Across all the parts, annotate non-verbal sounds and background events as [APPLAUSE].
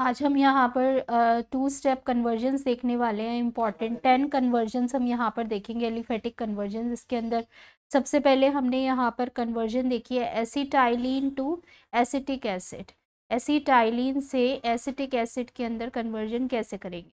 आज हम यहाँ पर टू स्टेप कन्वर्जन देखने वाले हैं इम्पॉर्टेंट टेन कन्वर्जन हम यहाँ पर देखेंगे एलिफेटिक कन्वर्जन इसके अंदर सबसे पहले हमने यहाँ पर कन्वर्जन देखी है acetylene to acetic acid acetylene से एसिटिक एसिड के अंदर कन्वर्जन कैसे करेंगे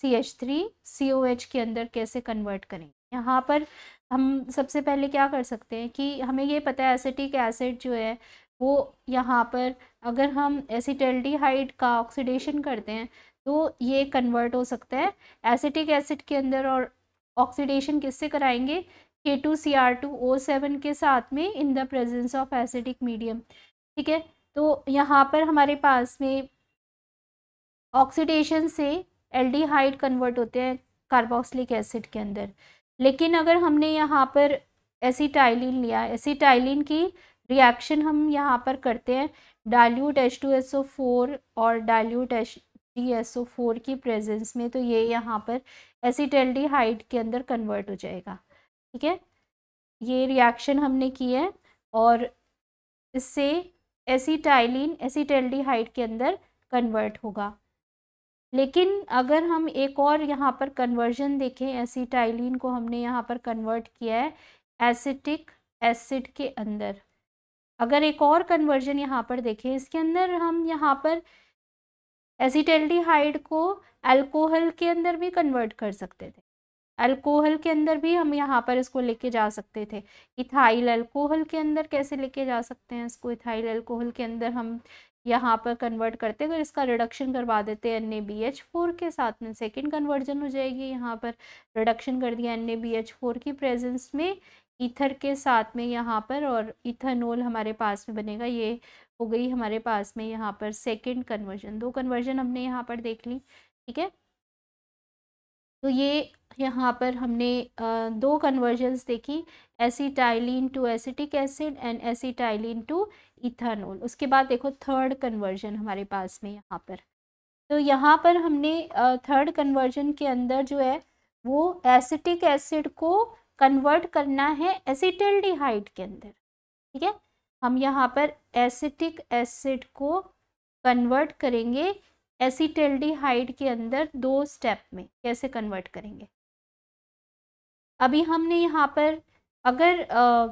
C H three C O H के अंदर कैसे कन्वर्ट करेंगे यहाँ पर हम सबसे पहले क्या कर सकते हैं कि हमें ये पता है एसिटिक एसिड जो है वो यहाँ पर अगर हम एसिटल्डिहाइड का ऑक्सीडेशन करते हैं तो ये कन्वर्ट हो सकता है एसिटिक एसिड के अंदर और ऑक्सीडेशन किससे कराएंगे K two C R two O seven के साथ में in the presence of acidic medium ठीक है तो यहाँ पर हमारे पास में ऑक्सीडेशन से एल्डिहाइड कन्वर्ट होते हैं कार्बोक्सिलिक एसिड के अंदर लेकिन अगर हमने यहाँ पर एसिटाइलिन लिया एसिटाइलिन की रिएक्शन हम यहाँ पर करते हैं H two S O four और एच एस ओ फोर की प्रेजेंस में तो ये यहाँ पर एसिटेल्डिहाइड के अंदर कन्वर्ट हो जाएगा ठीक है ये रिएक्शन हमने की है और इससे एसीटाइलिन एसिटेल्डिहाइड के अंदर कन्वर्ट होगा लेकिन अगर हम एक और यहाँ पर कन्वर्जन देखें एसीटाइलिन को हमने यहाँ पर कन्वर्ट किया है एसिटिक एसिड के अंदर अगर एक और कन्वर्जन यहाँ पर देखें इसके अंदर हम यहाँ पर एसिटेल्डिहाइड को अल्कोहल के अंदर भी कन्वर्ट कर सकते थे अल्कोहल के अंदर भी हम यहाँ पर इसको लेके जा सकते थे इथाइल अल्कोहल के अंदर कैसे लेके जा सकते हैं इसको इथाइल अल्कोहल के अंदर हम यहाँ पर कन्वर्ट करते अगर इसका रिडक्शन करवा देते N A B H four के साथ में सेकेंड कन्वर्जन हो जाएगी यहाँ पर रिडक्शन कर दिया N A B H four की प्रेजेंस में ईथर के साथ में यहाँ पर और इथानोल हमारे पास में बनेगा ये हो गई हमारे पास में यहाँ पर सेकेंड कन्वर्जन दो कन्वर्जन हमने यहाँ पर देख ली ठीक है तो ये यहाँ पर हमने दो कन्वर्जन्स देखी acetylene to acetic acid and acetylene to ethanol उसके बाद देखो थर्ड कन्वर्जन हमारे पास में यहाँ पर तो यहाँ पर हमने थर्ड कन्वर्जन के अंदर जो है वो एसिटिक एसिड को कन्वर्ट करना है एसिटल्डिहाइड के अंदर ठीक है हम यहाँ पर एसिटिक एसिड को कन्वर्ट करेंगे एसिटल्डिहाइड के अंदर दो स्टेप में कैसे कन्वर्ट करेंगे अभी हमने यहाँ पर अगर आ,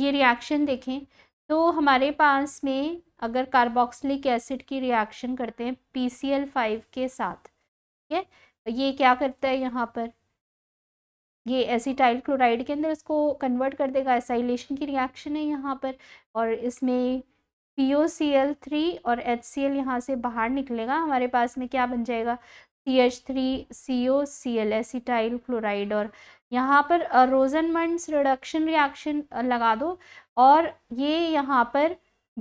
ये रिएक्शन देखें तो हमारे पास में अगर कार्बोक्सिलिक एसिड की रिएक्शन करते हैं पी सी एल फाइव के साथ ठीक है तो ये क्या करता है यहाँ पर ये एसीटाइल क्लोराइड के अंदर इसको कन्वर्ट कर देगा एसाइलेशन की रिएक्शन है यहाँ पर और इसमें P O C L three और एच सी एल यहाँ से बाहर निकलेगा हमारे पास में क्या बन जाएगा C H three C O C L acetyl chloride और यहाँ पर रोजनमंड्स रिडक्शन रिएक्शन लगा दो और ये यहाँ पर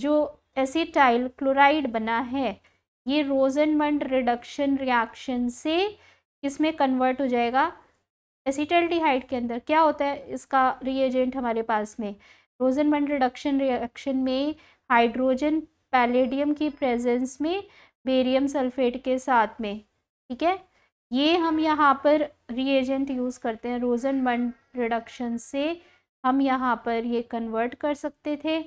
जो एसीटाइल क्लोराइड बना है ये रोजनमंड रिडक्शन रिएक्शन से इसमें कन्वर्ट हो जाएगा एसीटल्डिहाइड के अंदर क्या होता है इसका रिएजेंट हमारे पास में रोजनमंड रिडक्शन रिएक्शन में हाइड्रोजन पैलेडियम की प्रेजेंस में बेरियम सल्फेट के साथ में ठीक है ये हम यहाँ पर रिएजेंट यूज़ करते हैं रोजनमंड रिडक्शन से हम यहाँ पर ये कन्वर्ट कर सकते थे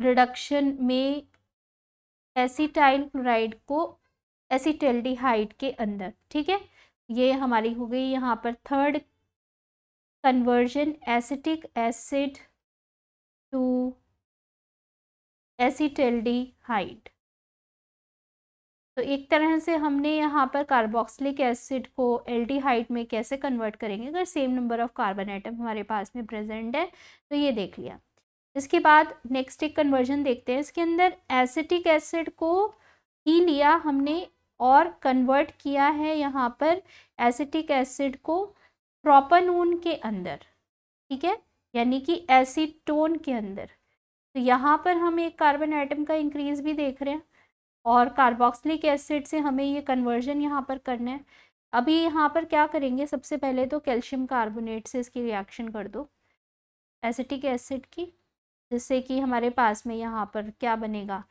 रिडक्शन में एसीटाइल क्लोराइड को एसिटेल्डिहाइड के अंदर ठीक है ये हमारी हो गई यहाँ पर third conversion acetic acid to height तो एक तरह से हमने यहाँ पर कार्बोक्सिलिक एसिड को हाइट में कैसे कन्वर्ट करेंगे अगर same number of carbon atom हमारे पास में प्रेजेंट है तो ये देख लिया इसके बाद नेक्स्ट एक कन्वर्जन देखते हैं इसके अंदर एसिटिक एसिड को ही लिया हमने और कन्वर्ट किया है यहाँ पर एसिटिक एसिड को प्रोपनून के अंदर ठीक है यानी कि एसीटोन के अंदर तो यहाँ पर हम एक कार्बन आइटम का इंक्रीज भी देख रहे हैं और कार्बोक्सिलिक एसिड से हमें ये कन्वर्जन यहाँ पर करना है अभी यहाँ पर क्या करेंगे सबसे पहले तो कैल्शियम कार्बोनेट से इसकी रिएक्शन कर दो एसिटिक एसिड की जिससे कि हमारे पास में यहाँ पर क्या बनेगा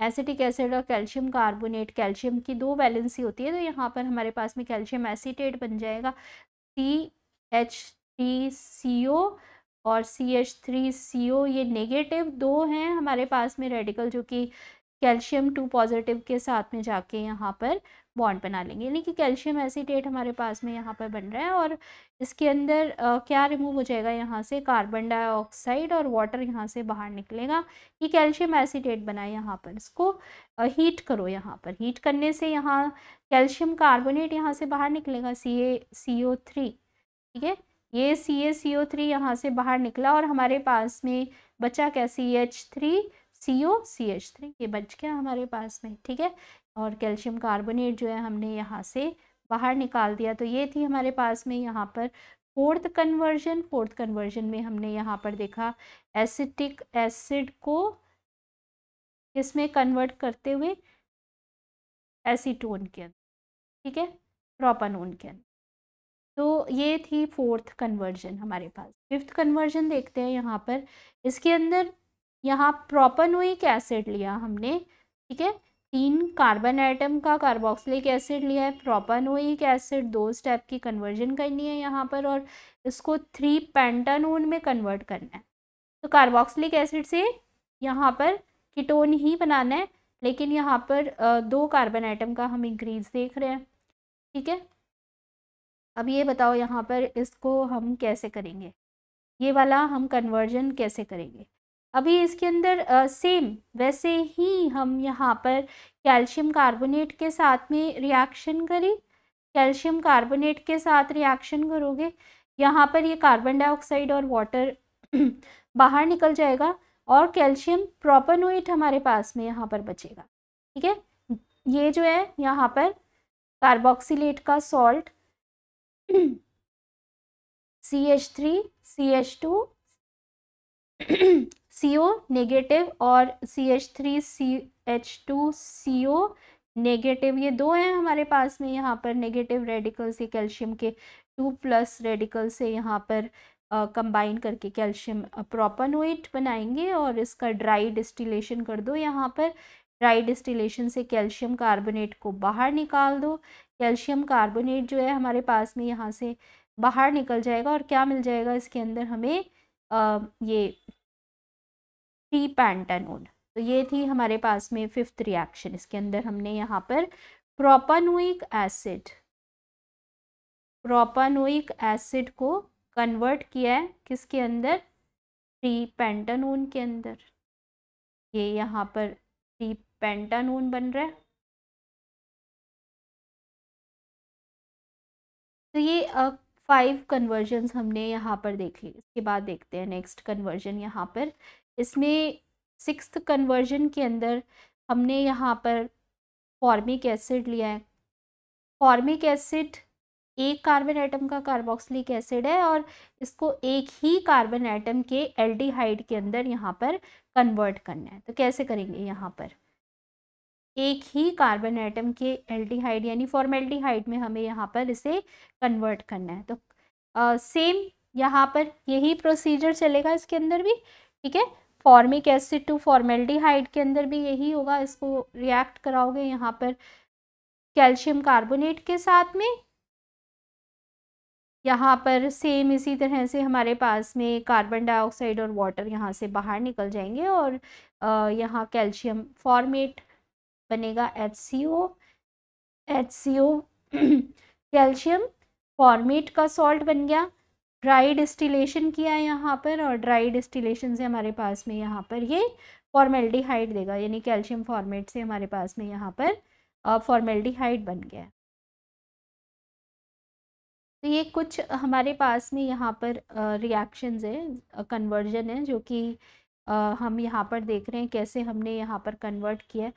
एसिटिक एसिड और कैल्शियम कार्बोनेट कैल्शियम की दो वैलेंसी होती है तो यहाँ पर हमारे पास में कैल्शियम एसिटेट बन जाएगा सी एच टी सी ओ और सी एच थ्री सी ओ ये नेगेटिव दो हैं हमारे पास में रेडिकल जो कि कैल्शियम टू पॉजिटिव के साथ में जाके यहाँ पर बॉन्ड बना लेंगे यानी कि कैल्शियम एसीटेट हमारे पास में यहाँ पर बन रहा है और इसके अंदर आ, क्या रिमूव हो जाएगा यहाँ से कार्बन डाइऑक्साइड और वाटर यहाँ से बाहर निकलेगा ये कैल्शियम एसीटेट बनाए यहाँ पर इसको आ, हीट करो यहाँ पर हीट करने से यहाँ कैल्शियम कार्बोनेट यहाँ से बाहर निकलेगा सी ए सी ओ थ्री ठीक है ये सी ए सी ओ थ्री यहाँ से बाहर निकला और हमारे पास में बचा क्या C H three C O C H three ये बच गया हमारे पास में ठीक है और कैल्शियम कार्बोनेट जो है हमने यहाँ से बाहर निकाल दिया तो ये थी हमारे पास में यहाँ पर फोर्थ कन्वर्जन फोर्थ कन्वर्जन में हमने यहाँ पर देखा एसिटिक एसिड को इसमें कन्वर्ट करते हुए एसीटोन के अंदर ठीक है प्रोपानोन के अंदर तो ये थी फोर्थ कन्वर्जन हमारे पास फिफ्थ कन्वर्जन देखते हैं यहाँ पर इसके अंदर यहाँ प्रोपानोइक एसिड लिया हमने ठीक है तीन कार्बन आइटम का कार्बोक्सिलिक एसिड लिया है प्रोपानोइक एसिड दो स्टेप की कन्वर्जन करनी है यहाँ पर और इसको थ्री पेंटानोन में कन्वर्ट करना है तो कार्बोक्सिलिक एसिड से यहाँ पर कीटोन ही बनाना है लेकिन यहाँ पर दो कार्बन आइटम का हम इंक्रीज देख रहे हैं ठीक है अब ये बताओ यहाँ पर इसको हम कैसे करेंगे ये वाला हम कन्वर्जन कैसे करेंगे अभी इसके अंदर आ, सेम वैसे ही हम यहाँ पर कैल्शियम कार्बोनेट के साथ में रिएक्शन करें कैल्शियम कार्बोनेट के साथ रिएक्शन करोगे यहाँ पर ये कार्बन डाइऑक्साइड और वाटर [CLEARS THROAT] बाहर निकल जाएगा और कैल्शियम प्रोपनोइट हमारे पास में यहाँ पर बचेगा ठीक है ये जो है यहाँ पर कार्बोक्सीट का salt C H three C H two C O negative और C H three C H two C O negative ये दो हैं हमारे पास में यहाँ पर नेगेटिव रेडिकल्स ये कैल्शियम के टू प्लस रेडिकल से यहाँ पर कंबाइन uh, करके कैल्शियम प्रोपनोइट बनाएंगे और इसका ड्राई डिस्टिलेशन कर दो यहाँ पर ड्राई डिस्टिलेशन से कैल्शियम कार्बोनेट को बाहर निकाल दो कैल्शियम कार्बोनेट जो है हमारे पास में यहाँ से बाहर निकल जाएगा और क्या मिल जाएगा इसके अंदर हमें आ, ये टी पैंटानोड तो ये थी हमारे पास में फिफ्थ रिएक्शन इसके अंदर हमने यहाँ पर प्रोपानोइक एसिड प्रोपानोइक एसिड को कन्वर्ट किया है किसके अंदर ट्री पेंटानून के अंदर ये यहाँ पर ट्री पेंटानून बन रहा है तो ये फाइव कन्वर्जन हमने यहाँ पर देख ली इसके बाद देखते हैं नेक्स्ट कन्वर्जन यहाँ पर इसमें सिक्स कन्वर्जन के अंदर हमने यहाँ पर फॉर्मिक एसिड लिया है फॉर्मिक एसिड एक कार्बन एटम का कार्बोक्सिलिक एसिड है और इसको एक ही कार्बन एटम के एल्डिहाइड के अंदर यहाँ पर कन्वर्ट करना है तो कैसे करेंगे यहाँ पर एक ही कार्बन एटम के एल्डिहाइड यानी फॉर्मेल्डिहाइड में हमें यहाँ पर इसे कन्वर्ट करना है तो सेम uh, यहाँ पर यही प्रोसीजर चलेगा इसके अंदर भी ठीक है फॉर्मिक एसिड टू फॉर्मेल्डिहाइड के अंदर भी यही होगा इसको रिएक्ट कराओगे यहाँ पर कैल्शियम कार्बोनेट के साथ में यहाँ पर सेम इसी तरह से हमारे पास में कार्बन डाइऑक्साइड और वाटर यहाँ से बाहर निकल जाएंगे और यहाँ कैल्शियम फॉर्मेट बनेगा H C O H C O calcium formate का सॉल्ट बन गया ड्राई डिस्टिलेशन किया है यहाँ पर और ड्राई डिस्टिलेशन से हमारे पास में यहाँ पर ये फॉर्मेल्डिहाइड देगा यानी कैल्शियम फॉर्मेट से हमारे पास में यहाँ पर फॉर्मेल्डिहाइड बन गया तो ये कुछ हमारे पास में यहाँ पर रिएक्शंस है कन्वर्जन है जो कि हम यहाँ पर देख रहे हैं कैसे हमने यहाँ पर कन्वर्ट किया है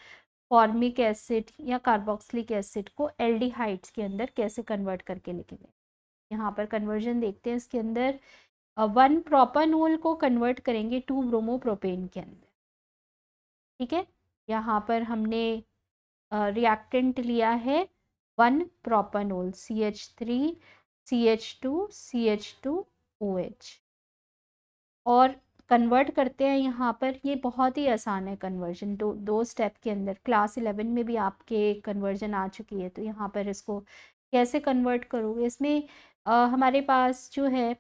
फॉर्मिक एसिड या कार्बोक्सिलिक एसिड को एल्डिहाइड्स के अंदर कैसे कन्वर्ट करके लिखेंगे यहाँ पर कन्वर्जन देखते हैं इसके अंदर वन प्रोपानोल को कन्वर्ट करेंगे टू ब्रोमोप्रोपेन के अंदर ठीक है यहाँ पर हमने रिएक्टेंट लिया है one propanol C H three C H two C H two O H और कन्वर्ट करते हैं यहाँ पर ये बहुत ही आसान है कन्वर्जन दो दो स्टेप के अंदर क्लास इलेवन में भी आपके कन्वर्जन आ चुकी है तो यहाँ पर इसको कैसे कन्वर्ट करोगे इसमें आ, हमारे पास जो है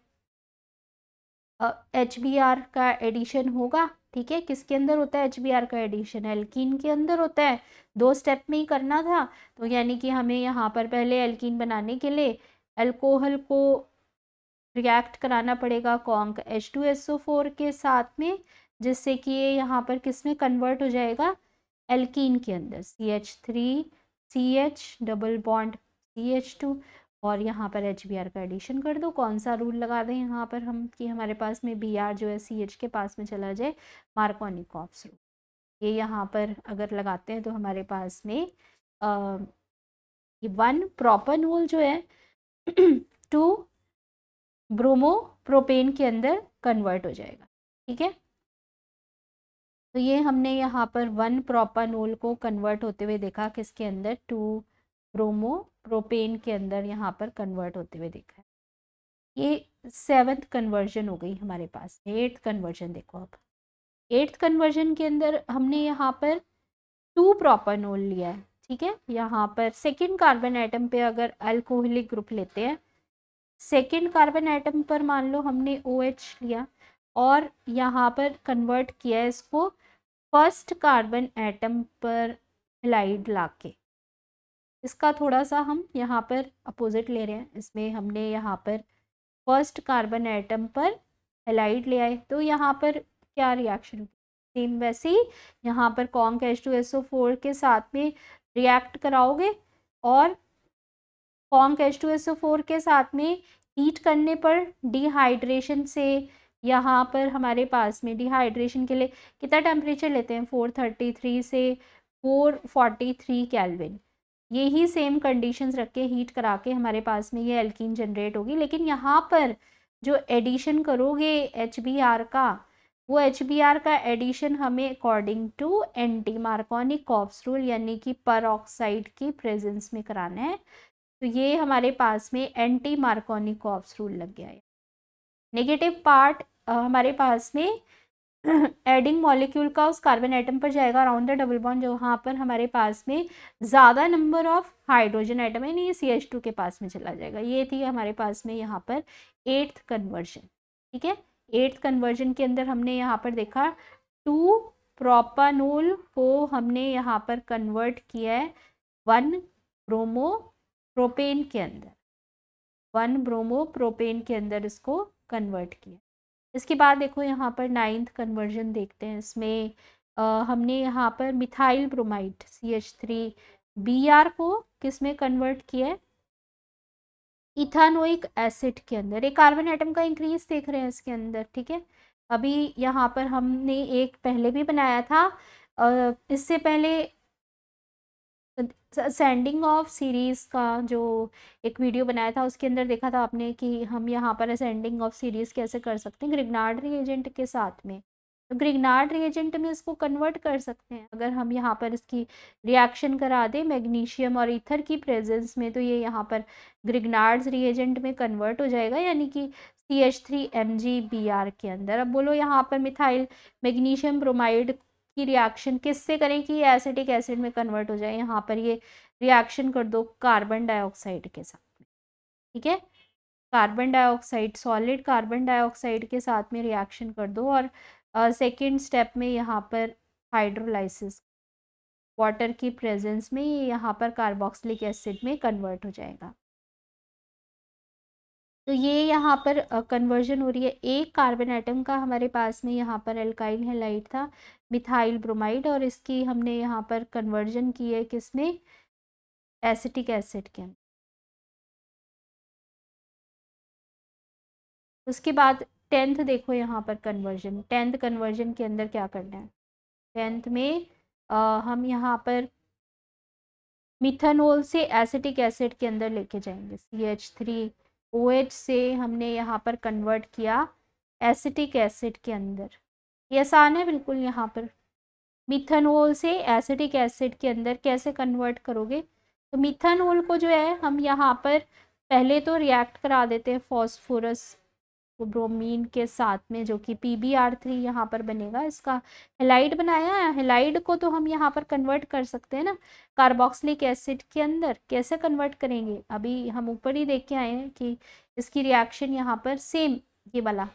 एच बी आर का एडिशन होगा ठीक है किसके अंदर होता है एच बी आर का एडिशन एल्कीन के अंदर होता है दो स्टेप में ही करना था तो यानी कि हमें यहाँ पर पहले एल्कीन बनाने के लिए एल्कोहल को रिएक्ट कराना पड़ेगा conc H two S O four के साथ में जिससे कि ये यहाँ पर किस में कन्वर्ट हो जाएगा एल्कीन के अंदर C H three C H double bond C H two और यहाँ पर एच बी आर का एडिशन कर दो कौन सा रूल लगा दें यहाँ पर हम कि हमारे पास में बी आर जो है सी एच के पास में चला जाए ऑफ्स रूल ये यहाँ पर अगर लगाते हैं तो हमारे पास में आ, ये वन प्रोपन होल जो है टू [CLEARS THROAT] ब्रोमो प्रोपेन के अंदर कन्वर्ट हो जाएगा ठीक है तो ये हमने यहाँ पर वन प्रोपानोल को कन्वर्ट होते हुए देखा किसके अंदर टू ब्रोमो प्रोपेन के अंदर यहाँ पर कन्वर्ट होते हुए देखा ये सेवन्थ कन्वर्जन हो गई हमारे पास एट्थ कन्वर्जन देखो आप एट्थ कन्वर्जन के अंदर हमने यहाँ पर टू प्रोपानोल लिया है ठीक है यहाँ पर सेकेंड कार्बन आइटम पे अगर अल्कोहलिक ग्रुप लेते हैं सेकेंड कार्बन आइटम पर मान लो हमने ओ OH लिया और यहाँ पर कन्वर्ट किया इसको फर्स्ट कार्बन एटम पर हिलाइड लाके इसका थोड़ा सा हम यहाँ पर अपोजिट ले रहे हैं इसमें हमने यहाँ पर फर्स्ट कार्बन एटम पर हिलाइड ले आए तो यहाँ पर क्या रिएक्शन सेम वैसे ही यहाँ पर conc H two S O four के साथ में रिएक्ट कराओगे और form catch two S O four के साथ में हीट करने पर डिहाइड्रेशन से यहाँ पर हमारे पास में डिहाइड्रेशन के लिए कितना टेम्परेचर लेते हैं फोर थर्टी थ्री से फोर फोर्टी थ्री कैलविन यही सेम कंडीशंस रख के हीट करा के हमारे पास में ये एल्किन जनरेट होगी लेकिन यहाँ पर जो एडिशन करोगे एच का वो एच का एडिशन हमें according to anti Markovnikov's rule यानी कि पर ऑक्साइड की प्रेजेंस में कराना है तो ये हमारे पास में एंटी कॉप्स रूल लग गया है नेगेटिव पार्ट हमारे पास में एडिंग [CLEARS THROAT] मॉलिक्यूल का उस कार्बन आइटम पर जाएगा अराउंड द डबल बॉन्ड जहाँ पर हमारे पास में ज़्यादा नंबर ऑफ हाइड्रोजन आइटम है नहीं ये सी एच टू के पास में चला जाएगा ये थी हमारे पास में यहाँ पर एट्थ कन्वर्जन ठीक है एट्थ कन्वर्जन के अंदर हमने यहाँ पर देखा टू प्रोपानोल को हमने यहाँ पर कन्वर्ट किया है वन ब्रोमो प्रोपेन के अंदर वन ब्रोमो प्रोपेन के अंदर इसको कन्वर्ट किया इसके बाद देखो यहाँ पर नाइन्थ कन्वर्जन देखते हैं इसमें आ, हमने यहाँ पर methyl bromide C H three B R को किस में कन्वर्ट किया है इथानोइक एसिड के अंदर एक कार्बन एटम का इंक्रीज देख रहे हैं इसके अंदर ठीक है अभी यहाँ पर हमने एक पहले भी बनाया था इससे पहले असेंडिंग ऑफ सीरीज़ का जो एक वीडियो बनाया था उसके अंदर देखा था आपने कि हम यहाँ पर असेंडिंग ऑफ सीरीज़ कैसे कर सकते हैं ग्रिगनार्ड रिएजेंट के साथ में तो ग्रिगनार्ड रिएजेंट में इसको कन्वर्ट कर सकते हैं अगर हम यहाँ पर इसकी रिएक्शन करा दें मैग्नीशियम और ईथर की प्रेजेंस में तो ये यहाँ पर ग्रिगनार्ड रिएजेंट में कन्वर्ट हो जाएगा यानी कि C H three M G B R के अंदर अब बोलो यहाँ पर मिथाइल मैग्नीशियम ब्रोमाइड की रिएक्शन किससे करें कि ये एसिटिक एसिड में कन्वर्ट हो जाए यहाँ पर ये रिएक्शन कर दो कार्बन डाइऑक्साइड के साथ ठीक है carbon dioxide solid carbon dioxide के साथ में रिएक्शन कर दो और सेकेंड uh, स्टेप में यहाँ पर हाइड्रोलाइसिस वाटर की प्रेजेंस में ये यहाँ पर कार्बोक्सिलिक एसिड में कन्वर्ट हो जाएगा तो ये यहाँ पर कन्वर्जन हो रही है एक कार्बन आइटम का हमारे पास में यहाँ पर एल्काइल हेलाइट था मिथाइल ब्रोमाइड और इसकी हमने यहाँ पर कन्वर्जन की है किसमें एसिटिक एसिड के उसके बाद टेंथ देखो यहाँ पर कन्वर्जन टेंथ कन्वर्जन के अंदर क्या करना है टेंथ में आ, हम यहाँ पर मिथनोल से एसिटिक एसिड के अंदर लेके जाएंगे C H three O OH से हमने यहाँ पर कन्वर्ट किया एसिटिक एसिड के अंदर ये आसान है बिल्कुल यहाँ पर मिथनोल से एसिटिक एसिड के अंदर कैसे कन्वर्ट करोगे तो मिथनोल को जो है हम यहाँ पर पहले तो रिएक्ट करा देते हैं फॉस्फोरस वो ब्रोमीन के साथ में जो कि पी बी आर थ्री यहाँ पर बनेगा इसका हेलाइड बनाया है हेलाइड को तो हम यहाँ पर कन्वर्ट कर सकते हैं ना कार्बोक्सिलिक एसिड के अंदर कैसे कन्वर्ट करेंगे अभी हम ऊपर ही देख के आए हैं कि इसकी रिएक्शन यहाँ पर सेम ये वाला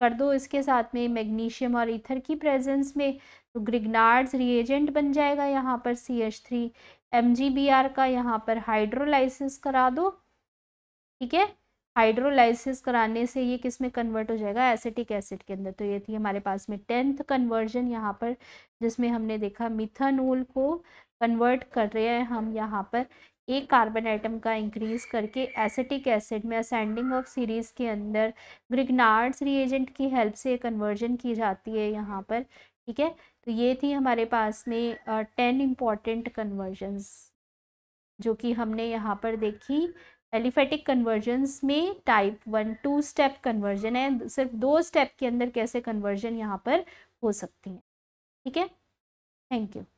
कर दो इसके साथ में मैग्नीशियम और इथर की प्रेजेंस में तो ग्रिगनार्ड्स रिएजेंट बन जाएगा यहाँ पर C H three M G B R का यहाँ पर हाइड्रोलाइसिस करा दो ठीक है हाइड्रोलाइसिस कराने से ये किस में कन्वर्ट हो जाएगा एसिटिक एसिड के अंदर तो ये थी हमारे पास में टेंथ कन्वर्जन यहाँ पर जिसमें हमने देखा मिथानोल को कन्वर्ट कर रहे हैं हम यहाँ पर एक कार्बन आइटम का इंक्रीज करके एसिटिक एसिड में असेंडिंग ऑफ सीरीज़ के अंदर ग्रिगनार्ड्स रिएजेंट की हेल्प से कन्वर्जन की जाती है यहाँ पर ठीक है तो ये थी हमारे पास में टेन इम्पॉर्टेंट कन्वर्जन्स जो कि हमने यहाँ पर देखी एलिफेटिक कन्वर्जन्स में type one two step conversion है सिर्फ दो स्टेप के अंदर कैसे कन्वर्जन यहाँ पर हो सकती हैं ठीक है थैंक यू